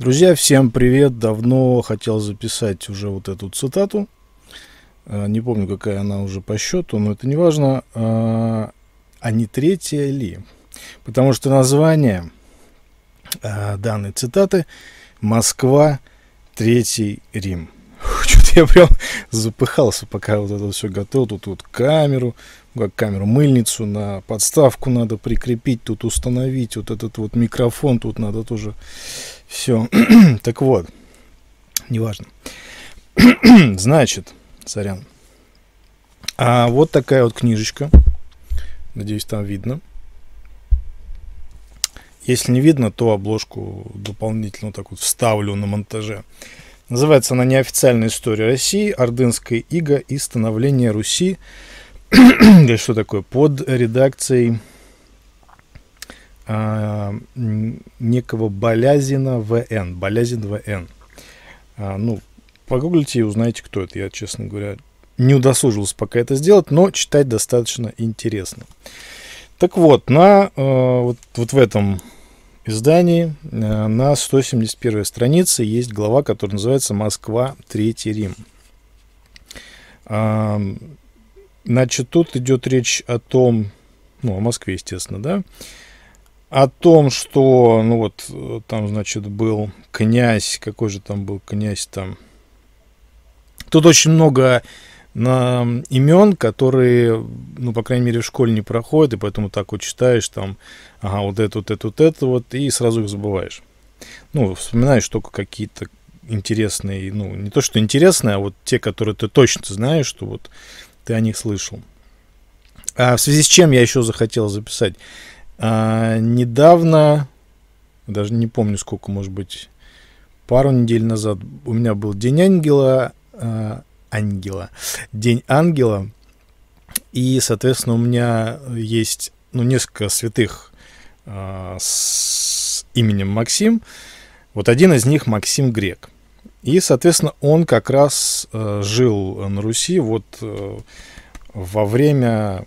Друзья, всем привет! Давно хотел записать уже вот эту цитату. А, не помню, какая она уже по счету, но это не важно. А, «А не третья ли? Потому что название а, данной цитаты «Москва, Третий Рим». Что-то я прям запыхался, пока вот это все готовил. Тут вот камеру, как камеру, мыльницу на подставку надо прикрепить, тут установить вот этот вот микрофон, тут надо тоже все. так вот. Неважно. Значит, сорян. А вот такая вот книжечка. Надеюсь, там видно. Если не видно, то обложку дополнительно так вот вставлю на монтаже. Называется она «Неофициальная история России. Ордынская ига и становление Руси». Или что такое? Под редакцией э, некого Болязина ВН. Болязин ВН. Э, а, ну, погуглите и узнаете, кто это. Я, честно говоря, не удосужился пока это сделать, но читать достаточно интересно. Так вот, на, э, вот, вот в этом издании э, на 171 странице есть глава, которая называется «Москва. Третий Рим». Э, значит, тут идет речь о том, ну, о Москве, естественно, да, о том, что, ну вот, там, значит, был князь, какой же там был князь там. Тут очень много на имен, которые, ну, по крайней мере, в школе не проходят, и поэтому так вот читаешь там, ага, вот это, вот это, вот это, вот, и сразу их забываешь. Ну, вспоминаешь только какие-то интересные, ну, не то, что интересные, а вот те, которые ты точно знаешь, что вот ты о них слышал. А в связи с чем я еще захотел записать а, недавно, даже не помню сколько, может быть, пару недель назад у меня был День Ангела, а, Ангела, День Ангела, и, соответственно, у меня есть, ну, несколько святых а, с именем Максим. Вот один из них Максим Грек. И, соответственно, он как раз э, жил на Руси вот э, во время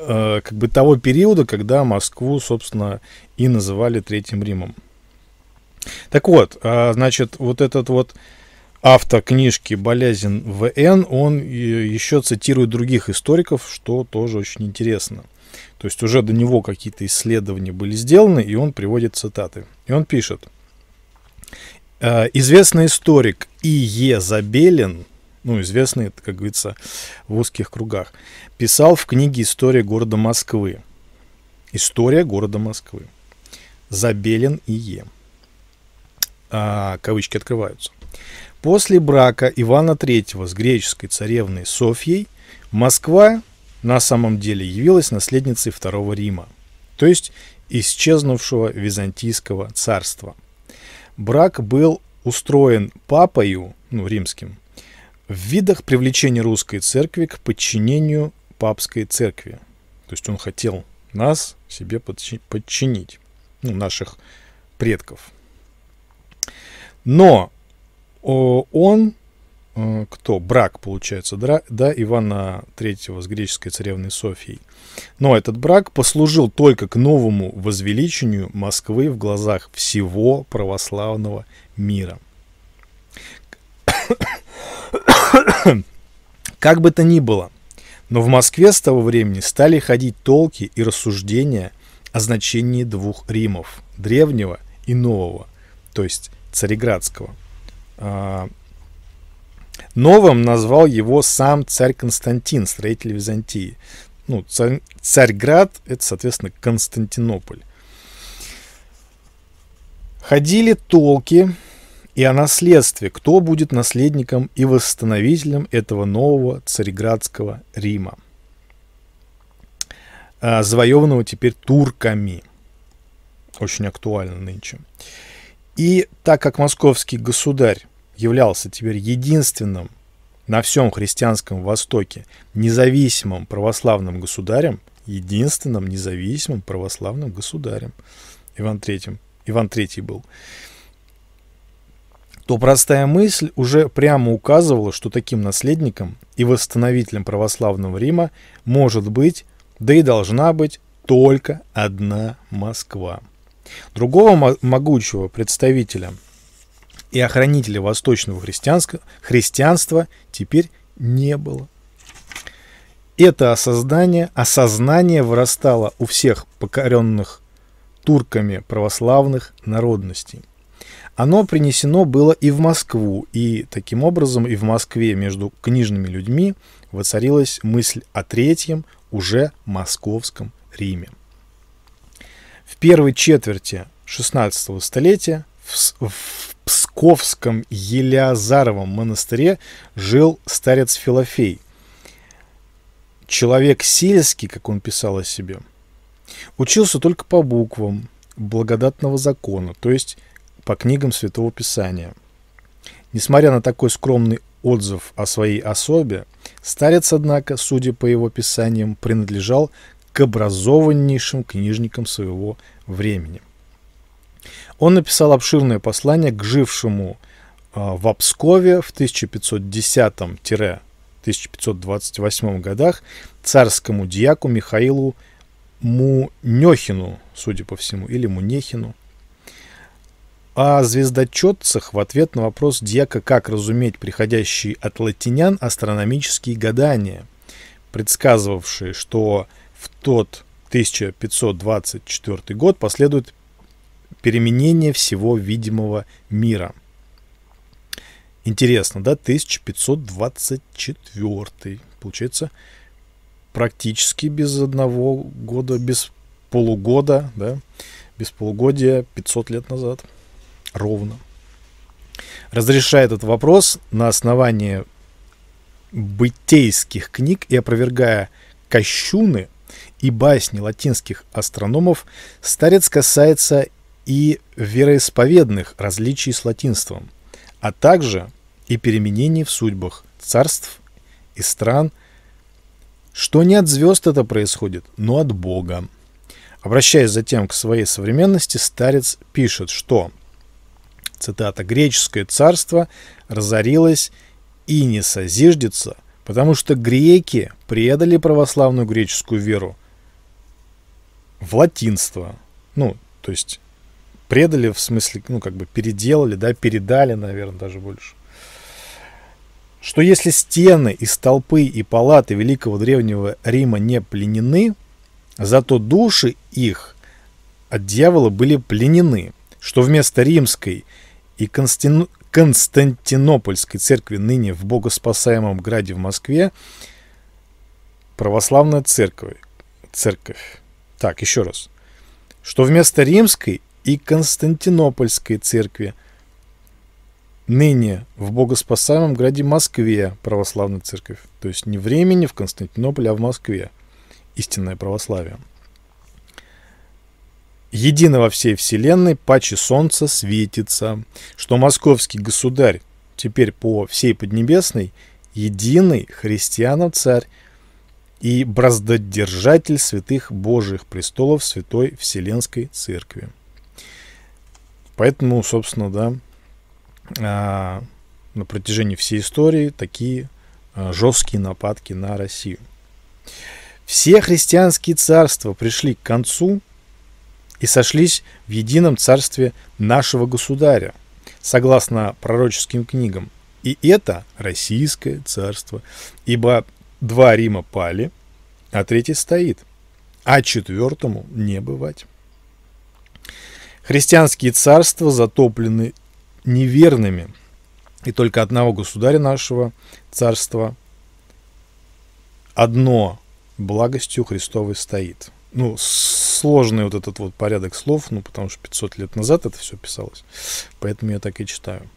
Э, как бы того периода, когда Москву, собственно, и называли Третьим Римом. Так вот, а, значит, вот этот вот автор книжки Болязин ВН», он еще цитирует других историков, что тоже очень интересно. То есть уже до него какие-то исследования были сделаны, и он приводит цитаты. И он пишет. «Э, известный историк И.Е. Забелин – ну, известный, как говорится, в узких кругах, писал в книге «История города Москвы». «История города Москвы». Забелин и Е. А, кавычки открываются. После брака Ивана III с греческой царевной Софьей Москва на самом деле явилась наследницей Второго Рима, то есть исчезнувшего византийского царства. Брак был устроен папою, ну, римским, в видах привлечения русской церкви к подчинению папской церкви. То есть он хотел нас себе подчинить, ну, наших предков. Но он, э, кто? Брак, получается, да, Ивана III с греческой царевной Софией. Но этот брак послужил только к новому возвеличению Москвы в глазах всего православного мира. Как бы то ни было, но в Москве с того времени стали ходить толки и рассуждения о значении двух Римов – древнего и нового, то есть цареградского. А, новым назвал его сам царь Константин, строитель Византии. Ну, Царьград – это, соответственно, Константинополь. Ходили толки, и о наследстве, кто будет наследником и восстановителем этого нового цареградского Рима, а, завоеванного теперь турками. Очень актуально нынче. И так как московский государь являлся теперь единственным на всем христианском Востоке независимым православным государем, единственным независимым православным государем Иван III, Иван III был, то простая мысль уже прямо указывала, что таким наследником и восстановителем православного Рима может быть, да и должна быть, только одна Москва. Другого могучего представителя и охранителя восточного христианства, теперь не было. Это осознание, осознание вырастало у всех покоренных турками православных народностей. Оно принесено было и в Москву, и таким образом и в Москве между книжными людьми воцарилась мысль о третьем, уже московском Риме. В первой четверти XVI столетия в, в Псковском Елеазаровом монастыре жил старец Филофей. Человек сельский, как он писал о себе, учился только по буквам благодатного закона, то есть по книгам Святого Писания. Несмотря на такой скромный отзыв о своей особе, старец, однако, судя по его писаниям, принадлежал к образованнейшим книжникам своего времени. Он написал обширное послание к жившему а, в Обскове в 1510-1528 годах царскому диаку Михаилу Мунехину, судя по всему, или Мунехину – а звездочетцах в ответ на вопрос Дьяка, как разуметь приходящие от латинян астрономические гадания, предсказывавшие, что в тот 1524 год последует переменение всего видимого мира. Интересно, да, 1524, получается, практически без одного года, без полугода, да, без полугодия 500 лет назад – ровно. Разрешая этот вопрос на основании бытейских книг и опровергая кощуны и басни латинских астрономов, старец касается и вероисповедных различий с латинством, а также и переменений в судьбах царств и стран, что не от звезд это происходит, но от Бога. Обращаясь затем к своей современности, старец пишет, что цитата, «греческое царство разорилось и не созиждется, потому что греки предали православную греческую веру в латинство». Ну, то есть предали в смысле, ну, как бы переделали, да, передали, наверное, даже больше что если стены и столпы и палаты Великого Древнего Рима не пленены, зато души их от дьявола были пленены, что вместо римской и Константин... Константинопольской церкви ныне в Богоспасаемом Граде в Москве православная церковь. церковь. Так, еще раз. Что вместо римской и Константинопольской церкви ныне в Богоспасаемом Граде в Москве православная церковь. То есть не в Риме, не в Константинополе, а в Москве. Истинное православие едино во всей вселенной, паче солнца светится, что московский государь, теперь по всей Поднебесной, единый христианов царь и браздодержатель святых божьих престолов Святой Вселенской Церкви. Поэтому, собственно, да, а, на протяжении всей истории такие а, жесткие нападки на Россию. Все христианские царства пришли к концу и сошлись в едином царстве нашего государя, согласно пророческим книгам. И это российское царство, ибо два Рима пали, а третий стоит, а четвертому не бывать. Христианские царства затоплены неверными, и только одного государя нашего царства одно благостью Христовой стоит – ну, сложный вот этот вот порядок слов, ну, потому что 500 лет назад это все писалось, поэтому я так и читаю.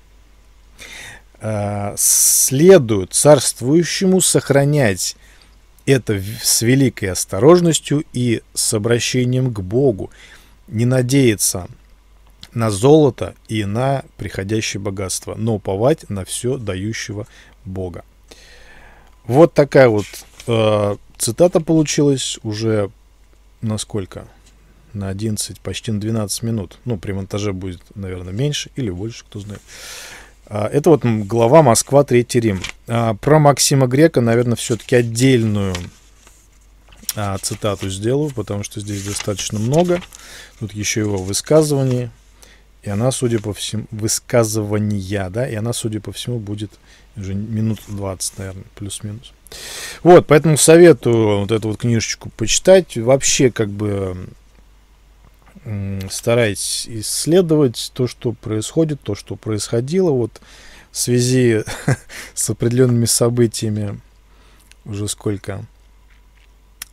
А, следует царствующему сохранять это с великой осторожностью и с обращением к Богу, не надеяться на золото и на приходящее богатство, но уповать на все дающего Бога. Вот такая вот э, цитата получилась уже на сколько? На 11, почти на 12 минут. Ну, при монтаже будет, наверное, меньше или больше, кто знает. А, это вот глава Москва, Третий Рим. А, про Максима Грека, наверное, все-таки отдельную а, цитату сделаю, потому что здесь достаточно много. Тут еще его высказывания. И она, судя по всему, высказывание, да, и она, судя по всему, будет уже минут 20, наверное, плюс-минус. Вот, поэтому советую вот эту вот книжечку почитать. Вообще, как бы, старайтесь исследовать то, что происходит, то, что происходило вот в связи с определенными событиями уже сколько?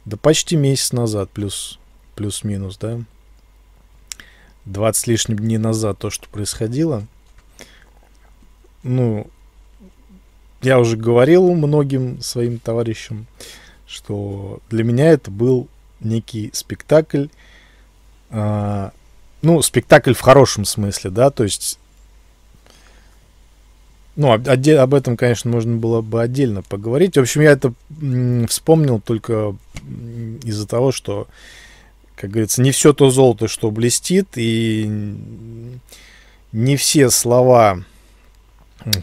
Да почти месяц назад, плюс, плюс-минус, да? 20 с лишним дней назад то, что происходило. Ну, я уже говорил многим своим товарищам, что для меня это был некий спектакль. Э, ну, спектакль в хорошем смысле, да, то есть... Ну, об, об этом, конечно, можно было бы отдельно поговорить. В общем, я это вспомнил только из-за того, что как говорится, не все то золото, что блестит, и не все слова,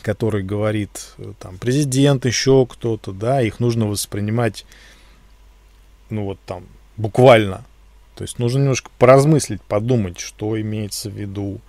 которые говорит э, там президент, еще кто-то, да, их нужно воспринимать, ну вот там, буквально. То есть нужно немножко поразмыслить, подумать, что имеется в виду,